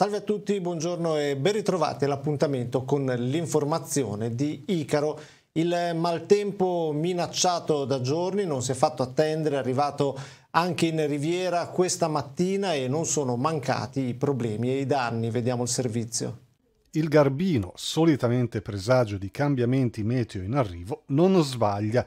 Salve a tutti, buongiorno e ben ritrovati all'appuntamento con l'informazione di Icaro. Il maltempo minacciato da giorni non si è fatto attendere, è arrivato anche in Riviera questa mattina e non sono mancati i problemi e i danni. Vediamo il servizio. Il garbino, solitamente presagio di cambiamenti meteo in arrivo, non sbaglia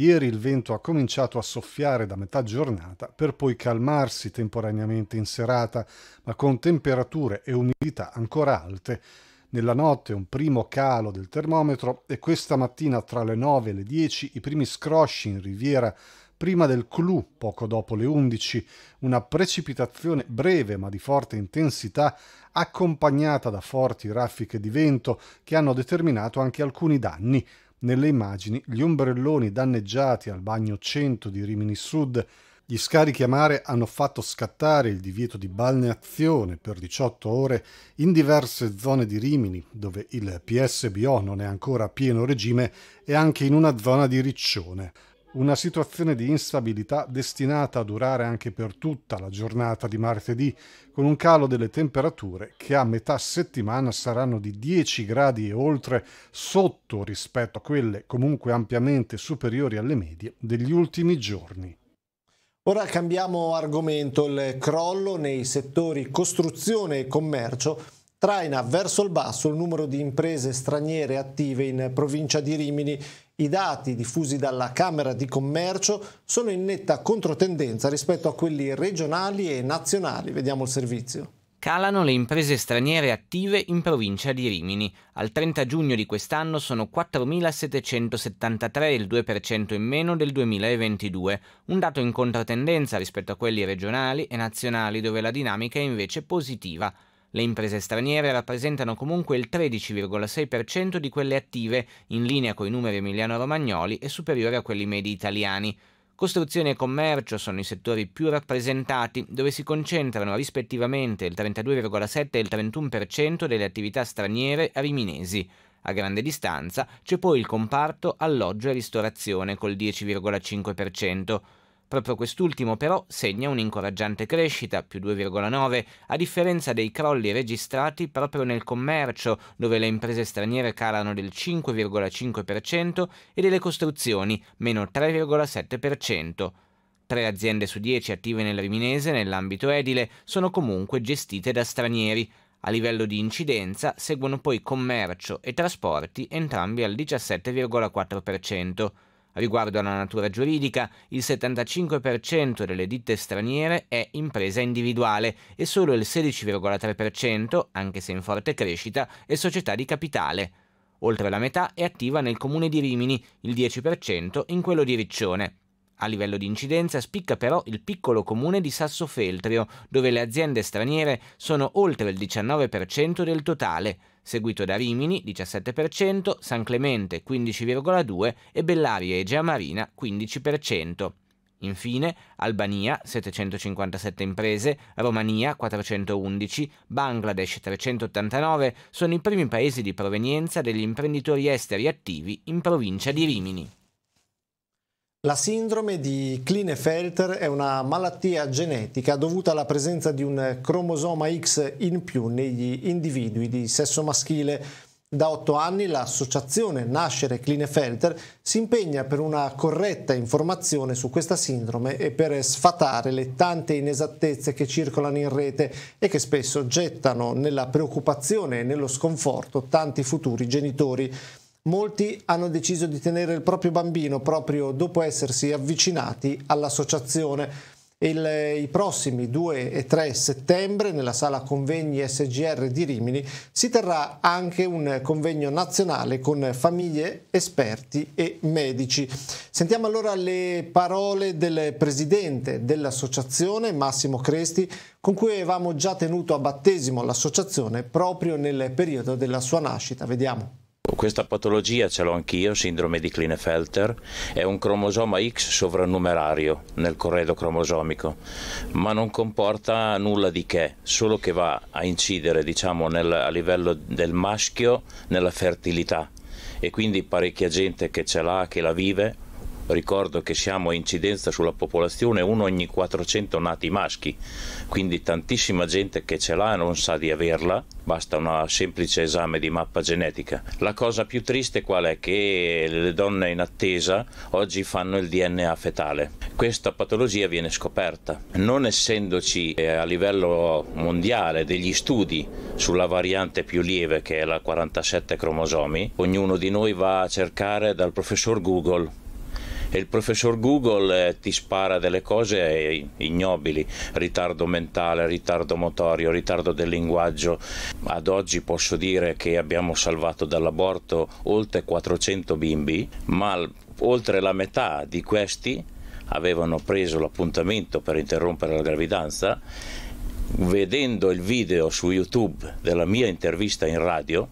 Ieri il vento ha cominciato a soffiare da metà giornata per poi calmarsi temporaneamente in serata, ma con temperature e umidità ancora alte. Nella notte un primo calo del termometro e questa mattina tra le 9 e le 10 i primi scrosci in riviera prima del clou poco dopo le 11, una precipitazione breve ma di forte intensità accompagnata da forti raffiche di vento che hanno determinato anche alcuni danni, nelle immagini gli ombrelloni danneggiati al bagno 100 di Rimini Sud, gli scarichi a mare hanno fatto scattare il divieto di balneazione per 18 ore in diverse zone di Rimini, dove il PSBO non è ancora a pieno regime, e anche in una zona di Riccione. Una situazione di instabilità destinata a durare anche per tutta la giornata di martedì, con un calo delle temperature che a metà settimana saranno di 10 gradi e oltre sotto rispetto a quelle comunque ampiamente superiori alle medie degli ultimi giorni. Ora cambiamo argomento, il crollo nei settori costruzione e commercio traina verso il basso il numero di imprese straniere attive in provincia di Rimini i dati diffusi dalla Camera di Commercio sono in netta controtendenza rispetto a quelli regionali e nazionali. Vediamo il servizio. Calano le imprese straniere attive in provincia di Rimini. Al 30 giugno di quest'anno sono 4.773, il 2% in meno del 2022, un dato in controtendenza rispetto a quelli regionali e nazionali dove la dinamica è invece positiva. Le imprese straniere rappresentano comunque il 13,6% di quelle attive, in linea con i numeri emiliano-romagnoli e superiore a quelli medi italiani. Costruzione e commercio sono i settori più rappresentati, dove si concentrano rispettivamente il 32,7 e il 31% delle attività straniere riminesi. A grande distanza c'è poi il comparto alloggio e ristorazione col 10,5%. Proprio quest'ultimo però segna un'incoraggiante crescita, più 2,9, a differenza dei crolli registrati proprio nel commercio, dove le imprese straniere calano del 5,5% e delle costruzioni, meno 3,7%. Tre aziende su dieci attive nel Riminese nell'ambito edile sono comunque gestite da stranieri. A livello di incidenza seguono poi commercio e trasporti entrambi al 17,4%. Riguardo alla natura giuridica, il 75% delle ditte straniere è impresa individuale e solo il 16,3%, anche se in forte crescita, è società di capitale. Oltre la metà è attiva nel comune di Rimini, il 10% in quello di Riccione. A livello di incidenza spicca però il piccolo comune di Sassofeltrio, dove le aziende straniere sono oltre il 19% del totale, seguito da Rimini 17%, San Clemente 15,2% e Bellaria e Giamarina 15%. Infine, Albania 757 imprese, Romania 411, Bangladesh 389 sono i primi paesi di provenienza degli imprenditori esteri attivi in provincia di Rimini. La sindrome di Klinefelter è una malattia genetica dovuta alla presenza di un cromosoma X in più negli individui di sesso maschile. Da otto anni l'associazione Nascere Klinefelter si impegna per una corretta informazione su questa sindrome e per sfatare le tante inesattezze che circolano in rete e che spesso gettano nella preoccupazione e nello sconforto tanti futuri genitori molti hanno deciso di tenere il proprio bambino proprio dopo essersi avvicinati all'associazione. Il, I prossimi 2 e 3 settembre nella sala convegni SGR di Rimini si terrà anche un convegno nazionale con famiglie, esperti e medici. Sentiamo allora le parole del presidente dell'associazione Massimo Cresti con cui avevamo già tenuto a battesimo l'associazione proprio nel periodo della sua nascita. Vediamo. Questa patologia ce l'ho anch'io, sindrome di Klinefelter, è un cromosoma X sovrannumerario nel corredo cromosomico, ma non comporta nulla di che, solo che va a incidere diciamo, nel, a livello del maschio nella fertilità e quindi parecchia gente che ce l'ha, che la vive, ricordo che siamo a incidenza sulla popolazione uno ogni 400 nati maschi, quindi tantissima gente che ce l'ha e non sa di averla, basta un semplice esame di mappa genetica. La cosa più triste qual è? Che le donne in attesa oggi fanno il DNA fetale. Questa patologia viene scoperta. Non essendoci eh, a livello mondiale degli studi sulla variante più lieve che è la 47 cromosomi, ognuno di noi va a cercare dal professor Google e il professor Google eh, ti spara delle cose eh, ignobili, ritardo mentale, ritardo motorio, ritardo del linguaggio. Ad oggi posso dire che abbiamo salvato dall'aborto oltre 400 bimbi, ma oltre la metà di questi avevano preso l'appuntamento per interrompere la gravidanza. Vedendo il video su YouTube della mia intervista in radio,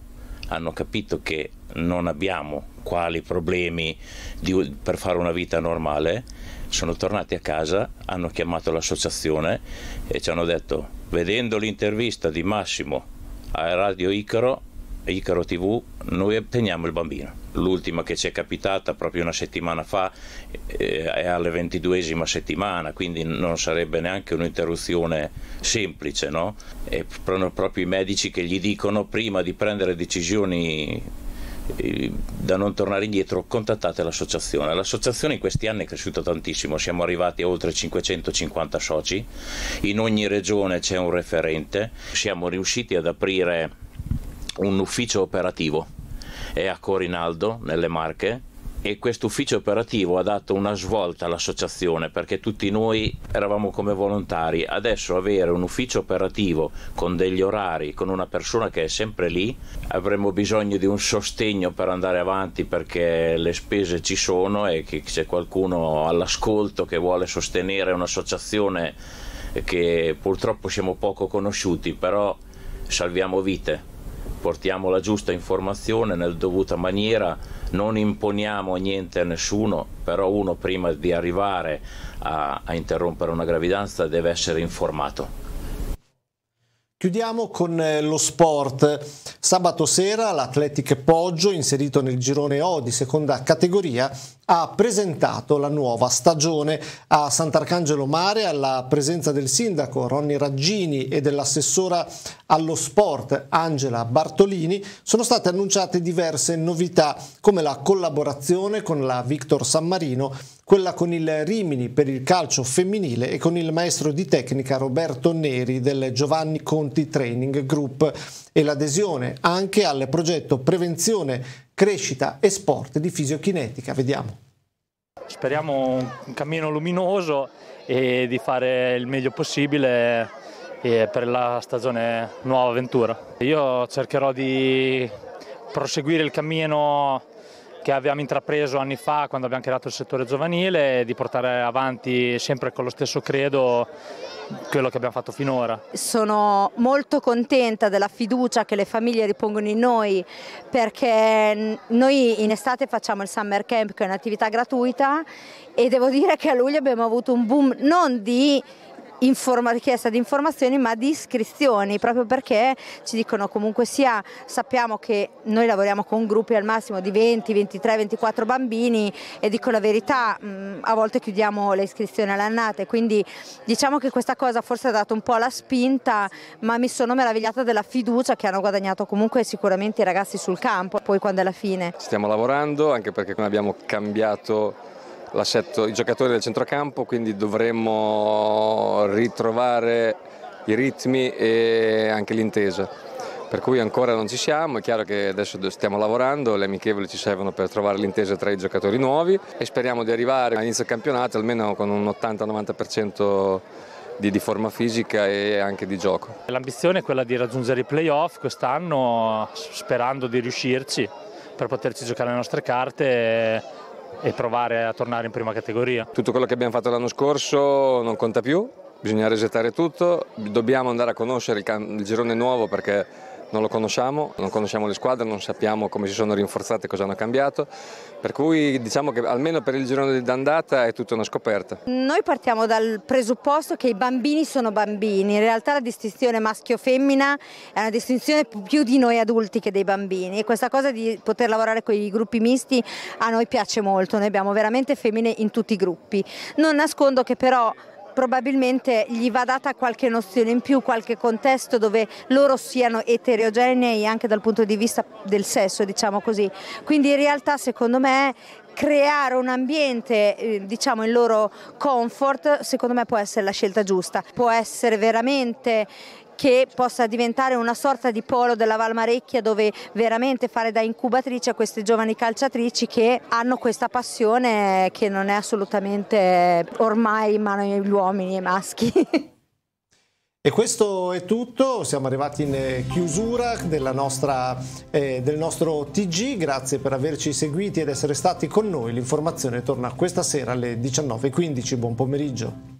hanno capito che non abbiamo quali problemi di, per fare una vita normale, sono tornati a casa, hanno chiamato l'associazione e ci hanno detto, vedendo l'intervista di Massimo a Radio Icaro, Icaro TV, noi otteniamo il bambino. L'ultima che ci è capitata proprio una settimana fa eh, è alla ventiduesima settimana, quindi non sarebbe neanche un'interruzione semplice, no? E proprio i medici che gli dicono prima di prendere decisioni eh, da non tornare indietro, contattate l'associazione. L'associazione in questi anni è cresciuta tantissimo, siamo arrivati a oltre 550 soci, in ogni regione c'è un referente, siamo riusciti ad aprire un ufficio operativo, è a Corinaldo, nelle Marche, e questo ufficio operativo ha dato una svolta all'associazione perché tutti noi eravamo come volontari, adesso avere un ufficio operativo con degli orari, con una persona che è sempre lì, avremo bisogno di un sostegno per andare avanti perché le spese ci sono e che c'è qualcuno all'ascolto che vuole sostenere un'associazione che purtroppo siamo poco conosciuti, però salviamo vite portiamo la giusta informazione nella dovuta maniera, non imponiamo niente a nessuno, però uno prima di arrivare a, a interrompere una gravidanza deve essere informato. Chiudiamo con eh, lo sport. Sabato sera l'Atletic Poggio, inserito nel girone O di seconda categoria, ha presentato la nuova stagione a Sant'Arcangelo Mare alla presenza del sindaco Ronny Raggini e dell'assessora allo sport Angela Bartolini sono state annunciate diverse novità come la collaborazione con la Victor San Marino, quella con il Rimini per il calcio femminile e con il maestro di tecnica Roberto Neri del Giovanni Conti Training Group e l'adesione anche al progetto Prevenzione, Crescita e Sport di Fisiochinetica. Vediamo. Speriamo un cammino luminoso e di fare il meglio possibile eh, per la stagione nuova avventura. Io cercherò di proseguire il cammino che abbiamo intrapreso anni fa quando abbiamo creato il settore giovanile e di portare avanti sempre con lo stesso credo quello che abbiamo fatto finora. Sono molto contenta della fiducia che le famiglie ripongono in noi perché noi in estate facciamo il Summer Camp che è un'attività gratuita e devo dire che a luglio abbiamo avuto un boom non di informa- richiesta di informazioni ma di iscrizioni proprio perché ci dicono comunque sia sappiamo che noi lavoriamo con gruppi al massimo di 20, 23, 24 bambini e dico la verità mh, mm, a volte chiudiamo le iscrizioni all'annata e quindi diciamo che questa cosa forse ha dato un po' la spinta ma mi sono meravigliata della fiducia che hanno guadagnato comunque sicuramente i ragazzi sul campo poi quando è la fine. Stiamo lavorando anche perché abbiamo cambiato l'assetto, i giocatori del centrocampo, quindi dovremmo ritrovare i ritmi e anche l'intesa. Per cui ancora non ci siamo, è chiaro che adesso stiamo lavorando, le amichevoli ci servono per trovare l'intesa tra i giocatori nuovi e speriamo di arrivare all'inizio inizio campionato almeno con un 80-90% di, di, forma fisica e anche di gioco. L'ambizione è quella di raggiungere i playoff quest'anno sperando di riuscirci per poterci giocare le nostre carte e provare a tornare in prima categoria. Tutto quello che abbiamo fatto l'anno scorso non conta più, bisogna resettare tutto, dobbiamo andare a conoscere il, il girone nuovo perché non lo conosciamo, non conosciamo le squadre, non sappiamo come si sono rinforzate, cosa hanno cambiato, per cui diciamo che almeno per il girone d'andata è tutta una scoperta. Noi partiamo dal presupposto che i bambini sono bambini, in realtà la distinzione maschio-femmina è una distinzione più di noi adulti che dei bambini e questa cosa di poter lavorare con i gruppi misti a noi piace molto, noi abbiamo veramente femmine in tutti i gruppi. Non nascondo che però probabilmente gli va data qualche nozione in più, qualche contesto dove loro siano eterogenei anche dal punto di vista del sesso, diciamo così. Quindi in realtà secondo me creare un ambiente, eh, diciamo il loro comfort, secondo me può essere la scelta giusta, può essere veramente che possa diventare una sorta di polo della Valmarecchia dove veramente fare da incubatrice a queste giovani calciatrici che hanno questa passione che non è assolutamente ormai in mano agli uomini e maschi. E questo è tutto, siamo arrivati in eh, chiusura nostra, eh, del nostro TG, grazie per averci seguiti ed essere stati con noi, l'informazione torna questa sera alle 19.15, buon pomeriggio.